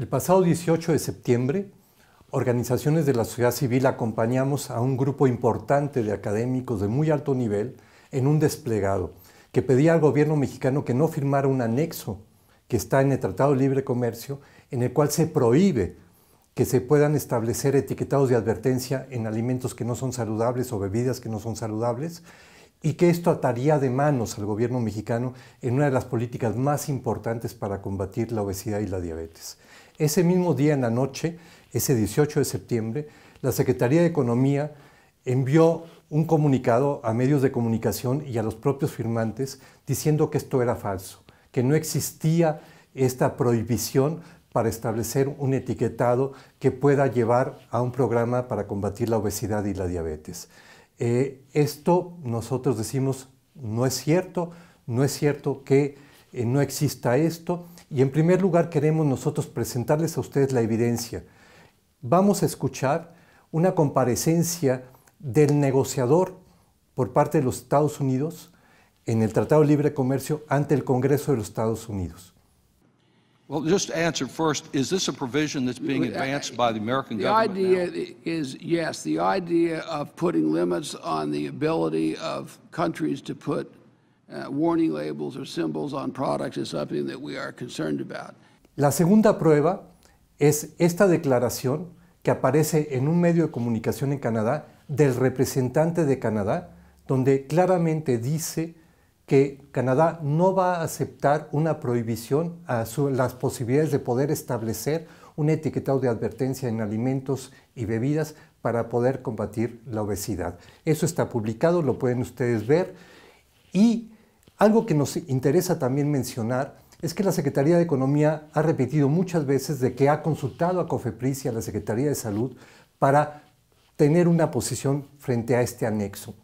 El pasado 18 de septiembre, organizaciones de la sociedad civil acompañamos a un grupo importante de académicos de muy alto nivel en un desplegado que pedía al gobierno mexicano que no firmara un anexo que está en el Tratado de Libre Comercio, en el cual se prohíbe que se puedan establecer etiquetados de advertencia en alimentos que no son saludables o bebidas que no son saludables, y que esto ataría de manos al gobierno mexicano en una de las políticas más importantes para combatir la obesidad y la diabetes. Ese mismo día en la noche, ese 18 de septiembre, la Secretaría de Economía envió un comunicado a medios de comunicación y a los propios firmantes diciendo que esto era falso, que no existía esta prohibición para establecer un etiquetado que pueda llevar a un programa para combatir la obesidad y la diabetes. Eh, esto nosotros decimos no es cierto, no es cierto que eh, no exista esto y en primer lugar queremos nosotros presentarles a ustedes la evidencia. Vamos a escuchar una comparecencia del negociador por parte de los Estados Unidos en el Tratado de Libre Comercio ante el Congreso de los Estados Unidos. Well, just answer first. Is this a provision that's being advanced by the American the government? The idea now? is yes. The idea of putting limits on the ability of countries to put la segunda prueba es esta declaración que aparece en un medio de comunicación en Canadá del representante de Canadá, donde claramente dice que Canadá no va a aceptar una prohibición a las posibilidades de poder establecer un etiquetado de advertencia en alimentos y bebidas para poder combatir la obesidad. Eso está publicado, lo pueden ustedes ver. Y algo que nos interesa también mencionar es que la Secretaría de Economía ha repetido muchas veces de que ha consultado a COFEPRIS y a la Secretaría de Salud para tener una posición frente a este anexo.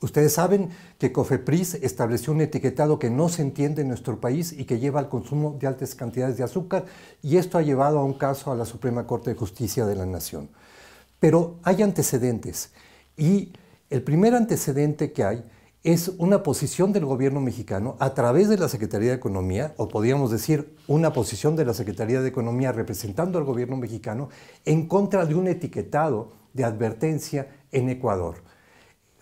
Ustedes saben que COFEPRIS estableció un etiquetado que no se entiende en nuestro país y que lleva al consumo de altas cantidades de azúcar y esto ha llevado a un caso a la Suprema Corte de Justicia de la Nación. Pero hay antecedentes y el primer antecedente que hay es una posición del gobierno mexicano a través de la Secretaría de Economía, o podríamos decir una posición de la Secretaría de Economía representando al gobierno mexicano en contra de un etiquetado de advertencia en Ecuador.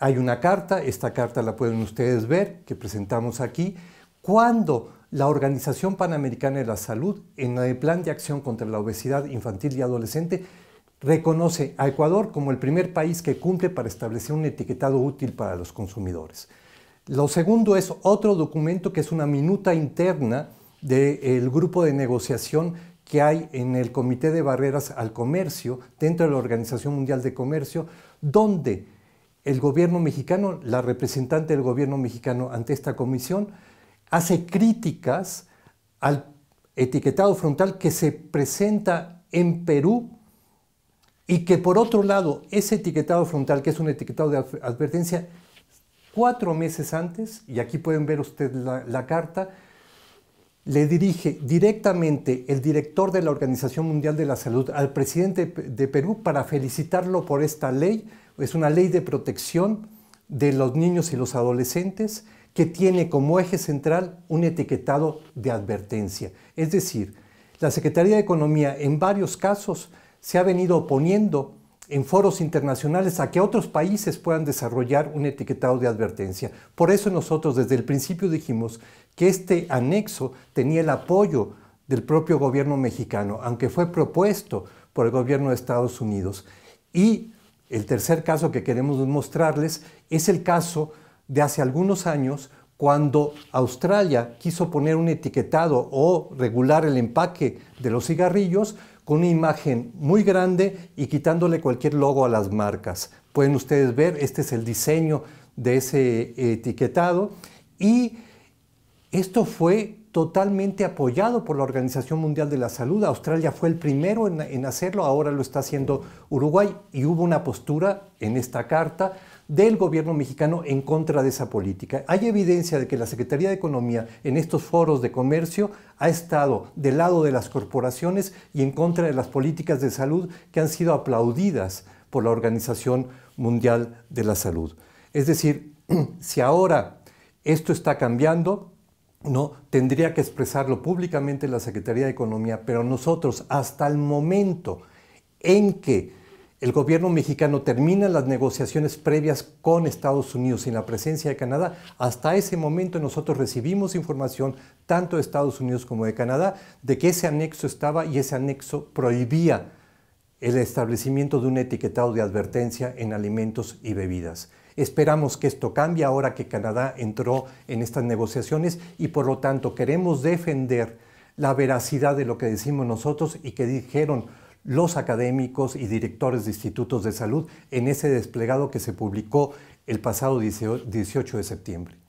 Hay una carta, esta carta la pueden ustedes ver, que presentamos aquí, cuando la Organización Panamericana de la Salud, en el plan de acción contra la obesidad infantil y adolescente, reconoce a Ecuador como el primer país que cumple para establecer un etiquetado útil para los consumidores. Lo segundo es otro documento que es una minuta interna del grupo de negociación que hay en el Comité de Barreras al Comercio, dentro de la Organización Mundial de Comercio, donde el gobierno mexicano, la representante del gobierno mexicano ante esta comisión, hace críticas al etiquetado frontal que se presenta en Perú y que por otro lado, ese etiquetado frontal, que es un etiquetado de advertencia, cuatro meses antes, y aquí pueden ver usted la, la carta, le dirige directamente el director de la Organización Mundial de la Salud al presidente de Perú para felicitarlo por esta ley. Es una ley de protección de los niños y los adolescentes que tiene como eje central un etiquetado de advertencia. Es decir, la Secretaría de Economía en varios casos se ha venido oponiendo en foros internacionales a que otros países puedan desarrollar un etiquetado de advertencia. Por eso nosotros desde el principio dijimos que este anexo tenía el apoyo del propio gobierno mexicano, aunque fue propuesto por el gobierno de Estados Unidos. Y el tercer caso que queremos mostrarles es el caso de hace algunos años cuando Australia quiso poner un etiquetado o regular el empaque de los cigarrillos con una imagen muy grande y quitándole cualquier logo a las marcas. Pueden ustedes ver, este es el diseño de ese etiquetado y esto fue totalmente apoyado por la Organización Mundial de la Salud. Australia fue el primero en, en hacerlo, ahora lo está haciendo Uruguay y hubo una postura en esta carta del gobierno mexicano en contra de esa política. Hay evidencia de que la Secretaría de Economía en estos foros de comercio ha estado del lado de las corporaciones y en contra de las políticas de salud que han sido aplaudidas por la Organización Mundial de la Salud. Es decir, si ahora esto está cambiando, no tendría que expresarlo públicamente la Secretaría de Economía, pero nosotros hasta el momento en que el gobierno mexicano termina las negociaciones previas con Estados Unidos sin la presencia de Canadá. Hasta ese momento nosotros recibimos información tanto de Estados Unidos como de Canadá de que ese anexo estaba y ese anexo prohibía el establecimiento de un etiquetado de advertencia en alimentos y bebidas. Esperamos que esto cambie ahora que Canadá entró en estas negociaciones y por lo tanto queremos defender la veracidad de lo que decimos nosotros y que dijeron los académicos y directores de institutos de salud en ese desplegado que se publicó el pasado 18 de septiembre.